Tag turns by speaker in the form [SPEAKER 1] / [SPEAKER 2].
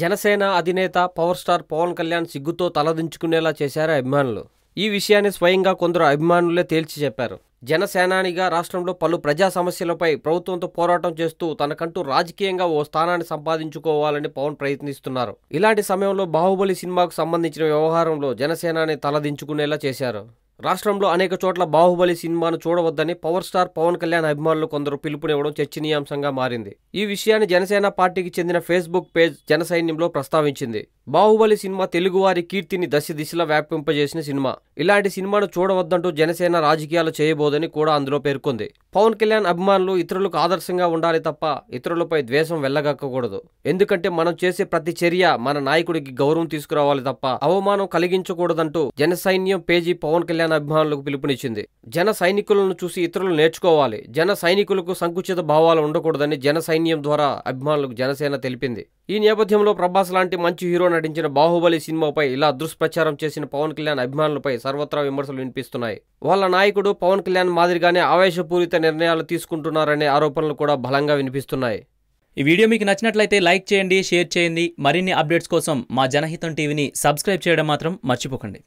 [SPEAKER 1] జనసేన అధినేత power star Pawan Kalyan సిగ్గుతో తలదించుకునేలా చేశారు అభిమానులు ఈ విషయాన్ని స్వయంగా కొందరు అభిమానులే తేల్చి చెప్పారు జనసేనానిగా రాష్ట్రంలో పలు ప్రజా సమస్యలపై ప్రభుత్వంతో పోరాటం చేస్తూ తనకంటూ రాజకీయంగా ఓ స్థానాన్ని సంపాదించుకోవాలని పవన్ ప్రయత్నిస్తున్నారు ఇలాంటి సమయంలో బాహుబలి సినిమాకు సంబంధించిన వ్యవహారంలో జనసేనాని తలదించుకునేలా చేశారు రాష్ట్రంలో అనేక చోట్ల బాహుబలి సినిమాను చూడవద్దని పవర్ స్టార్ పవన్ కళ్యాణ్ అభిమానులు కొందరు పిలుపునివ్వడం చర్చనీయాంశంగా మారింది ఈ విషయాన్ని జనసేన పార్టీకి చెందిన ఫేస్బుక్ పేజ్ జనసైన్యంలో ప్రస్తావించింది బాహుబలి సినిమా తెలుగువారి కీర్తిని దశ దిశలా వ్యాపింపజేసిన సినిమా ఇలాంటి సినిమాను చూడవద్దంటూ జనసేన రాజకీయాలు చేయబోదని కూడా అందులో పేర్కొంది పవన్ కళ్యాణ్ అభిమానులు ఇతరులకు ఆదర్శంగా ఉండాలి తప్ప ఇతరులపై ద్వేషం వెళ్ళగక్కకూడదు ఎందుకంటే మనం చేసే ప్రతి చర్య మన నాయకుడికి గౌరవం తీసుకురావాలి తప్ప అవమానం కలిగించకూడదంటూ జన సైన్యం పేజీ పవన్ కళ్యాణ్ అభిమానులకు పిలుపునిచ్చింది జన సైనికులను చూసి ఇతరులు నేర్చుకోవాలి జన సైనికులకు సంకుచిత భావాలు ఉండకూడదని జన సైన్యం ద్వారా అభిమానులకు జనసేన తెలిపింది ఈ నేపథ్యంలో ప్రభాస్ లాంటి మంచి హీరో నటించిన బాహుబలి సినిమాపై ఇలా దుష్ప్రచారం చేసిన పవన్ కళ్యాణ్ అభిమానులపై సర్వత్రా విమర్శలు వినిపిస్తున్నాయి వాళ్ళ నాయకుడు పవన్ కళ్యాణ్ మాదిరిగానే ఆవేశపూరిత నిర్ణయాలు తీసుకుంటున్నారనే ఆరోపణలు కూడా బలంగా వినిపిస్తున్నాయి ఈ వీడియో మీకు నచ్చినట్లయితే లైక్ చేయండి షేర్ చేయండి మరిన్ని అప్డేట్స్ కోసం మా జనహితం టీవీని సబ్స్క్రైబ్ చేయడం మాత్రం మర్చిపోకండి